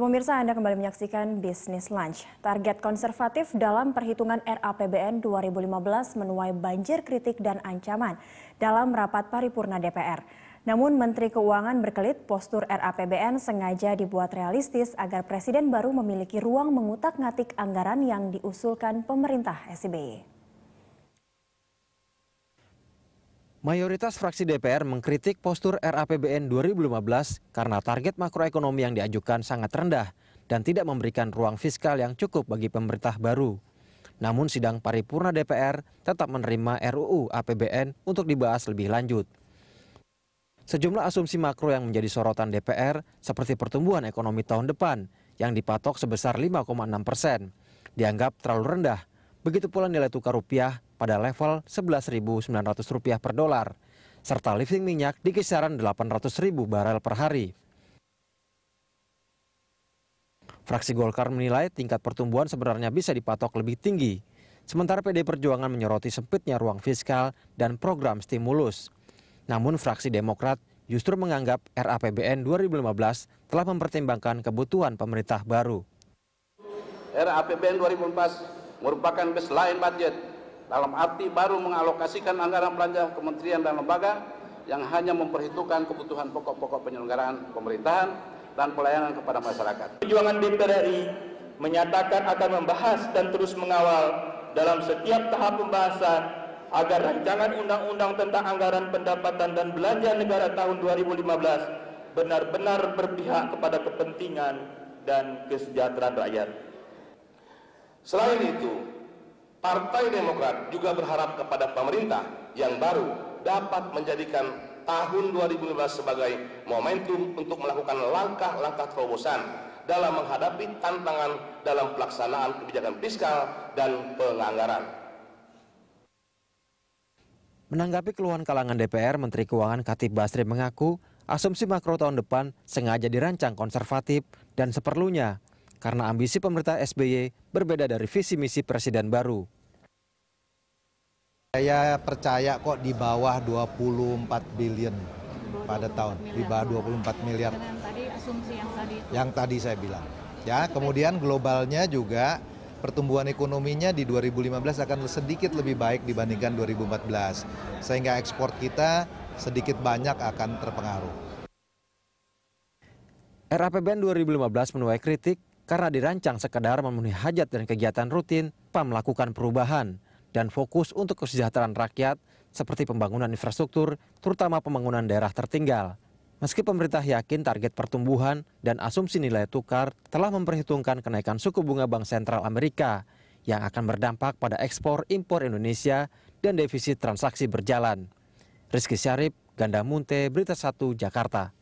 pemirsa Anda kembali menyaksikan Bisnis Lunch. Target konservatif dalam perhitungan RAPBN 2015 menuai banjir kritik dan ancaman dalam rapat paripurna DPR. Namun Menteri Keuangan berkelit postur RAPBN sengaja dibuat realistis agar Presiden baru memiliki ruang mengutak-ngatik anggaran yang diusulkan pemerintah SBY. Mayoritas fraksi DPR mengkritik postur RAPBN 2015 karena target makroekonomi yang diajukan sangat rendah dan tidak memberikan ruang fiskal yang cukup bagi pemerintah baru. Namun sidang paripurna DPR tetap menerima RUU APBN untuk dibahas lebih lanjut. Sejumlah asumsi makro yang menjadi sorotan DPR seperti pertumbuhan ekonomi tahun depan yang dipatok sebesar 5,6 persen dianggap terlalu rendah Begitu pula nilai tukar rupiah pada level 11.900 rupiah per dolar, serta lifting minyak di kisaran 800.000 barel per hari. Fraksi Golkar menilai tingkat pertumbuhan sebenarnya bisa dipatok lebih tinggi, sementara PD Perjuangan menyoroti sempitnya ruang fiskal dan program stimulus. Namun fraksi Demokrat justru menganggap RAPBN 2015 telah mempertimbangkan kebutuhan pemerintah baru. RAPBN 2014 merupakan baseline budget dalam arti baru mengalokasikan anggaran belanja kementerian dan lembaga yang hanya memperhitungkan kebutuhan pokok-pokok penyelenggaraan pemerintahan dan pelayanan kepada masyarakat. Perjuangan DPR RI menyatakan akan membahas dan terus mengawal dalam setiap tahap pembahasan agar rancangan undang-undang tentang anggaran pendapatan dan belanja negara tahun 2015 benar-benar berpihak kepada kepentingan dan kesejahteraan rakyat. Selain itu, Partai Demokrat juga berharap kepada pemerintah yang baru dapat menjadikan tahun 2015 sebagai momentum untuk melakukan langkah-langkah terobosan dalam menghadapi tantangan dalam pelaksanaan kebijakan fiskal dan penganggaran. Menanggapi keluhan kalangan DPR, Menteri Keuangan Katib Basri mengaku asumsi makro tahun depan sengaja dirancang konservatif dan seperlunya karena ambisi pemerintah SBY berbeda dari visi misi presiden baru. Saya percaya kok di bawah 24 billion pada tahun, di bawah 24 miliar. Yang tadi saya bilang. Ya, kemudian globalnya juga pertumbuhan ekonominya di 2015 akan sedikit lebih baik dibandingkan 2014. Sehingga ekspor kita sedikit banyak akan terpengaruh. RAPBN 2015 menuai kritik karena dirancang sekedar memenuhi hajat dan kegiatan rutin, PAM melakukan perubahan dan fokus untuk kesejahteraan rakyat seperti pembangunan infrastruktur, terutama pembangunan daerah tertinggal. Meski pemerintah yakin target pertumbuhan dan asumsi nilai tukar telah memperhitungkan kenaikan suku bunga Bank Sentral Amerika yang akan berdampak pada ekspor impor Indonesia dan defisit transaksi berjalan. Rizky Syarif, Ganda Munte, Berita 1, Jakarta.